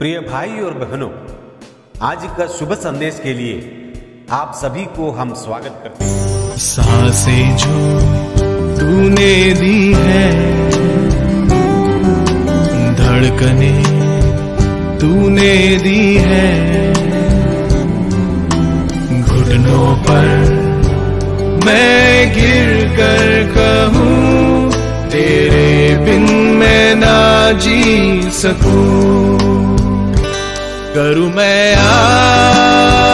प्रिय भाई और बहनों आज का शुभ संदेश के लिए आप सभी को हम स्वागत करते हैं सासे जो तूने दी है धड़कने तूने दी है घुटनों पर मैं गिर कर कहूँ तेरे बिन मैं ना जी सकूं करूं मैं आराधना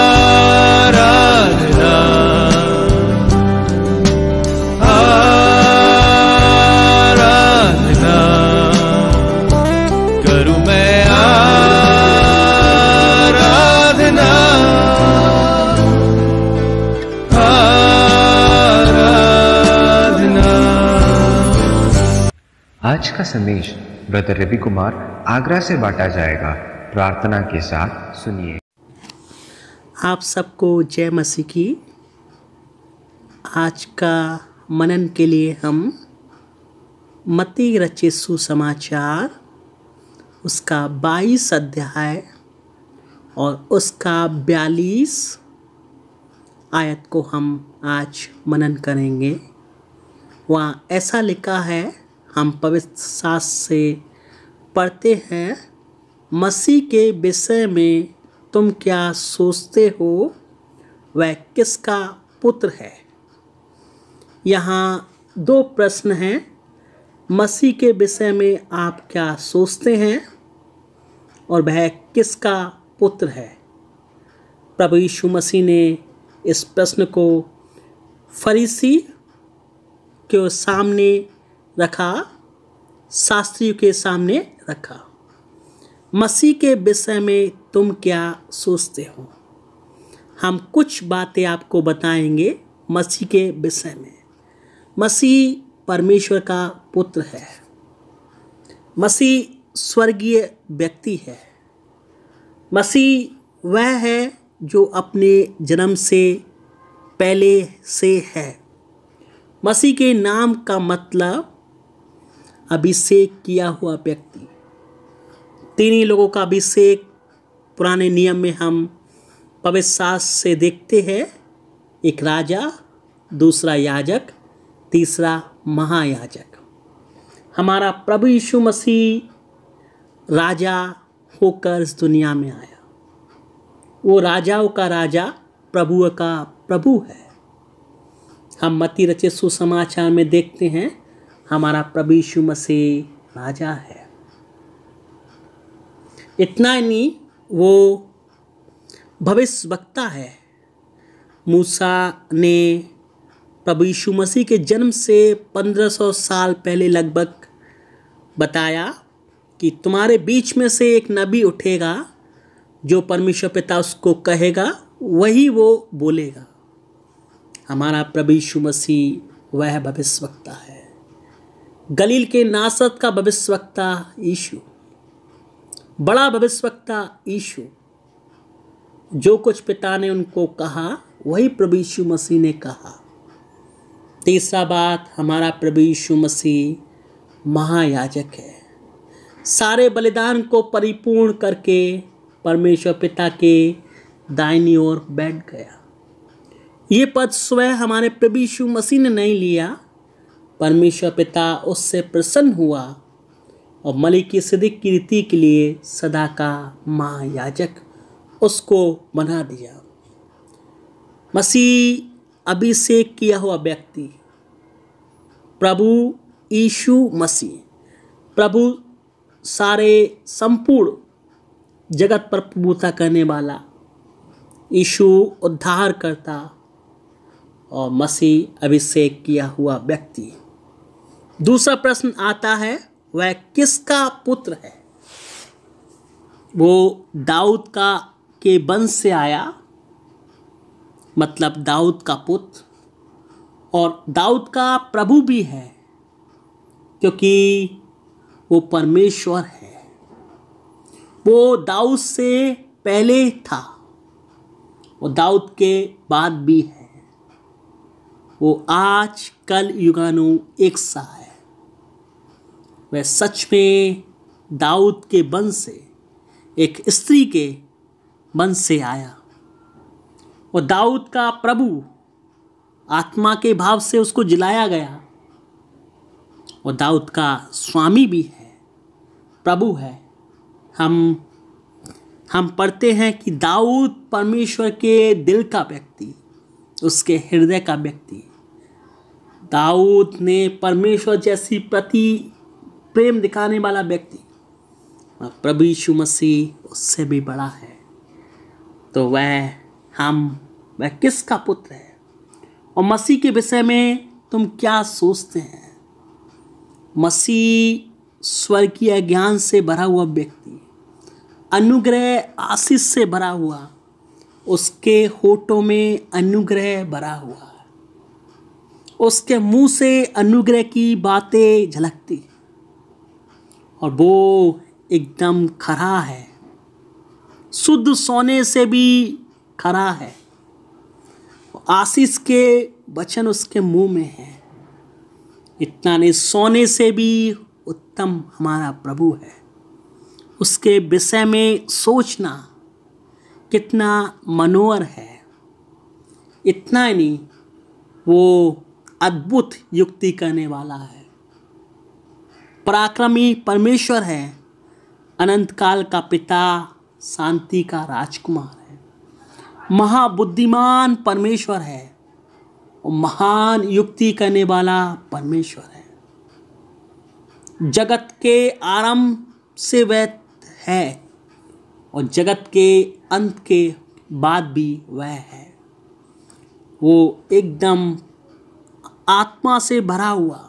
आज का संदेश ब्रदर रवि कुमार आगरा से बांटा जाएगा प्रार्थना के साथ सुनिए आप सबको जय मसीह की आज का मनन के लिए हम मती रचे सुसमाचार उसका बाईस अध्याय और उसका बयालीस आयत को हम आज मनन करेंगे वहाँ ऐसा लिखा है हम पवित्र सास से पढ़ते हैं मसीह के विषय में तुम क्या सोचते हो वह किसका पुत्र है यहाँ दो प्रश्न हैं मसीह के विषय में आप क्या सोचते हैं और वह किसका पुत्र है प्रभु यीशु मसीह ने इस प्रश्न को फरीसी के सामने रखा शास्त्रियों के सामने रखा मसीह के विषय में तुम क्या सोचते हो हम कुछ बातें आपको बताएंगे मसीह के विषय में मसीह परमेश्वर का पुत्र है मसीह स्वर्गीय व्यक्ति है मसीह वह है जो अपने जन्म से पहले से है मसीह के नाम का मतलब अभिषेक किया हुआ व्यक्ति तीन ही लोगों का अभिषेक पुराने नियम में हम पवित्रशास से देखते हैं एक राजा दूसरा याजक तीसरा महायाजक हमारा प्रभु यीशु मसीह राजा होकर इस दुनिया में आया वो राजाओं का राजा प्रभु का प्रभु है हम मती रचे सुसमाचार में देखते हैं हमारा प्रभु यीशु मसीह राजा है इतना ही नहीं वो भविष्य वक्ता है मूसा ने प्रभु यीशु मसीह के जन्म से 1500 साल पहले लगभग बताया कि तुम्हारे बीच में से एक नबी उठेगा जो परमेश्वर पिता उसको कहेगा वही वो बोलेगा हमारा प्रभु यीशु मसीह वह भविष्यवक्ता है गलील के नासत का भविष्यवक्ता यीशु बड़ा भविष्यवक्ता यीशु जो कुछ पिता ने उनको कहा वही प्रभु यीशु मसीह ने कहा तीसरा बात हमारा प्रभु यीशु मसीह महायाजक है सारे बलिदान को परिपूर्ण करके परमेश्वर पिता के दाहिनी ओर बैठ गया ये पद स्वयं हमारे प्रभु यीशु मसीह ने नहीं लिया परमेश्वर पिता उससे प्रसन्न हुआ और मलिक सिदिक की रीति के लिए सदा का महायाजक उसको बना दिया मसीह अभिषेक किया हुआ व्यक्ति प्रभु यीशु मसीह प्रभु सारे संपूर्ण जगत पर प्रभुता करने वाला यीशु उद्धार करता और मसीह अभिषेक किया हुआ व्यक्ति दूसरा प्रश्न आता है वह किसका पुत्र है वो दाऊद का के वंश से आया मतलब दाऊद का पुत्र और दाऊद का प्रभु भी है क्योंकि वो परमेश्वर है वो दाऊद से पहले था वो दाऊद के बाद भी है वो आज कल युगानु एक सा है वह सच में दाऊद के वंश से एक स्त्री के वंश से आया और दाऊद का प्रभु आत्मा के भाव से उसको जिलाया गया और दाऊद का स्वामी भी है प्रभु है हम हम पढ़ते हैं कि दाऊद परमेश्वर के दिल का व्यक्ति उसके हृदय का व्यक्ति दाऊद ने परमेश्वर जैसी प्रति प्रेम दिखाने वाला व्यक्ति हाँ, प्रभु यीशु मसीह उससे भी बड़ा है तो वह हम वह किसका पुत्र है और मसीह के विषय में तुम क्या सोचते हैं मसीह स्वर्गीय ज्ञान से भरा हुआ व्यक्ति अनुग्रह आशीष से भरा हुआ उसके होठों में अनुग्रह भरा हुआ उसके मुंह से अनुग्रह की बातें झलकती और वो एकदम खरा है शुद्ध सोने से भी खरा है आशीष के वचन उसके मुंह में है इतना नहीं सोने से भी उत्तम हमारा प्रभु है उसके विषय में सोचना कितना मनोहर है इतना ही नहीं वो अद्भुत युक्ति करने वाला है पराक्रमी परमेश्वर है अनंत काल का पिता शांति का राजकुमार है महाबुद्धिमान परमेश्वर है और महान युक्ति करने वाला परमेश्वर है जगत के आरंभ से वह है और जगत के अंत के बाद भी वह है वो एकदम आत्मा से भरा हुआ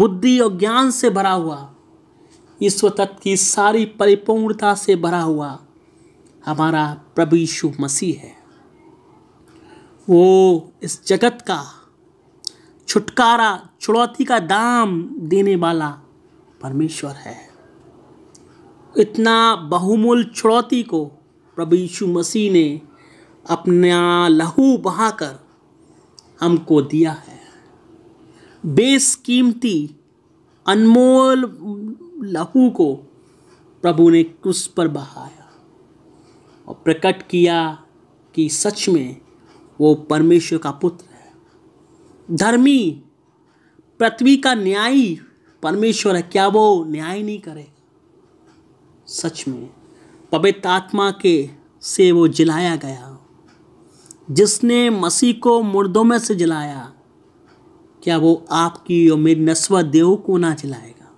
बुद्धि और ज्ञान से भरा हुआ ईश्व तत्व की सारी परिपूर्णता से भरा हुआ हमारा प्रभु यीशु मसीह है वो इस जगत का छुटकारा चुनौती का दाम देने वाला परमेश्वर है इतना बहुमूल्य चुनौती को प्रभु यीशु मसीह ने अपना लहू बहाकर हमको दिया है बेसकीमती अनमोल लहू को प्रभु ने क्रूस पर बहाया और प्रकट किया कि सच में वो परमेश्वर का पुत्र है धर्मी पृथ्वी का न्यायी परमेश्वर है क्या वो न्याय नहीं करे सच में पवित्र आत्मा के से वो जलाया गया जिसने मसीह को मुर्दों में से जलाया क्या वो आपकी और मेरी नस्व देव को ना जलाएगा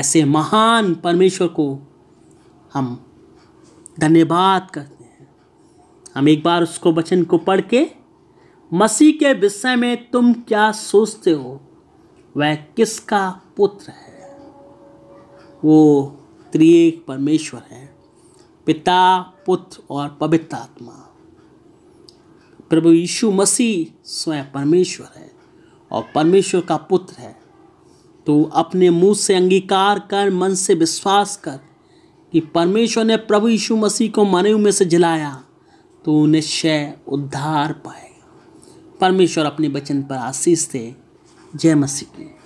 ऐसे महान परमेश्वर को हम धन्यवाद करते हैं हम एक बार उसको वचन को पढ़ के मसीह के विषय में तुम क्या सोचते हो वह किसका पुत्र है वो त्रिएक परमेश्वर है पिता पुत्र और पवित्र आत्मा प्रभु यीशु मसीह स्वयं परमेश्वर है और परमेश्वर का पुत्र है तो अपने मुंह से अंगीकार कर मन से विश्वास कर कि परमेश्वर ने प्रभु यीशु मसीह को मन में से जलाया तो निश्चय उद्धार पाएगा परमेश्वर अपने वचन पर आशीष थे जय मसीह की